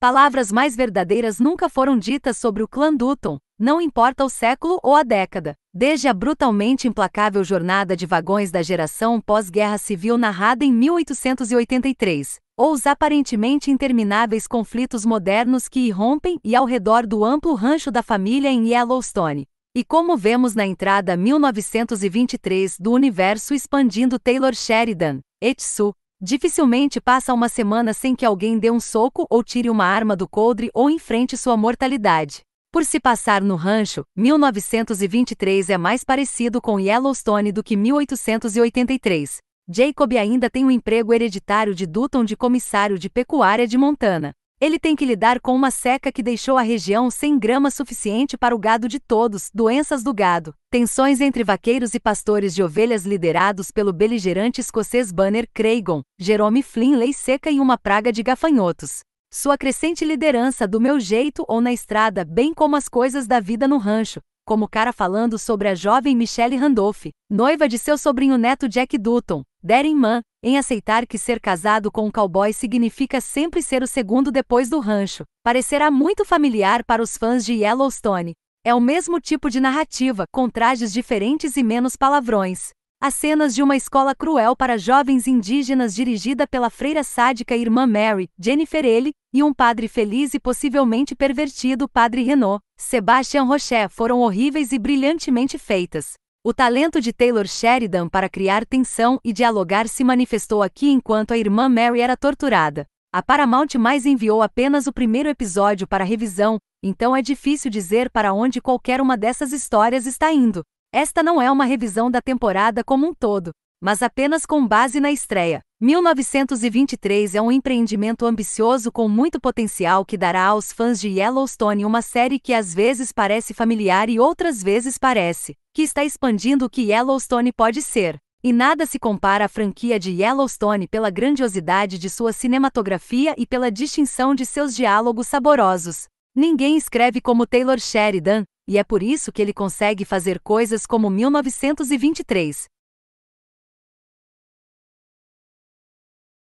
Palavras mais verdadeiras nunca foram ditas sobre o clã Dutton, não importa o século ou a década. Desde a brutalmente implacável jornada de vagões da geração pós-guerra civil narrada em 1883, ou os aparentemente intermináveis conflitos modernos que irrompem e ao redor do amplo rancho da família em Yellowstone. E como vemos na entrada 1923 do universo expandindo Taylor Sheridan, Etsu, Dificilmente passa uma semana sem que alguém dê um soco ou tire uma arma do coldre ou enfrente sua mortalidade. Por se passar no rancho, 1923 é mais parecido com Yellowstone do que 1883. Jacob ainda tem um emprego hereditário de Dutton de comissário de pecuária de Montana. Ele tem que lidar com uma seca que deixou a região sem grama suficiente para o gado de todos, doenças do gado, tensões entre vaqueiros e pastores de ovelhas liderados pelo beligerante escocês Banner Craigon, Jerome Flynn lei seca e uma praga de gafanhotos. Sua crescente liderança do meu jeito ou na estrada, bem como as coisas da vida no rancho, como o cara falando sobre a jovem Michelle Randolph, noiva de seu sobrinho neto Jack Dutton, Darren Mann, em aceitar que ser casado com um cowboy significa sempre ser o segundo depois do rancho. Parecerá muito familiar para os fãs de Yellowstone. É o mesmo tipo de narrativa, com trajes diferentes e menos palavrões. As cenas de uma escola cruel para jovens indígenas dirigida pela freira sádica irmã Mary, Jennifer Ele, e um padre feliz e possivelmente pervertido, padre Renaud, Sebastian Rocher, foram horríveis e brilhantemente feitas. O talento de Taylor Sheridan para criar tensão e dialogar se manifestou aqui enquanto a irmã Mary era torturada. A Paramount mais enviou apenas o primeiro episódio para revisão, então é difícil dizer para onde qualquer uma dessas histórias está indo. Esta não é uma revisão da temporada como um todo, mas apenas com base na estreia. 1923 é um empreendimento ambicioso com muito potencial que dará aos fãs de Yellowstone uma série que às vezes parece familiar e outras vezes parece que está expandindo o que Yellowstone pode ser. E nada se compara à franquia de Yellowstone pela grandiosidade de sua cinematografia e pela distinção de seus diálogos saborosos. Ninguém escreve como Taylor Sheridan, e é por isso que ele consegue fazer coisas como 1923,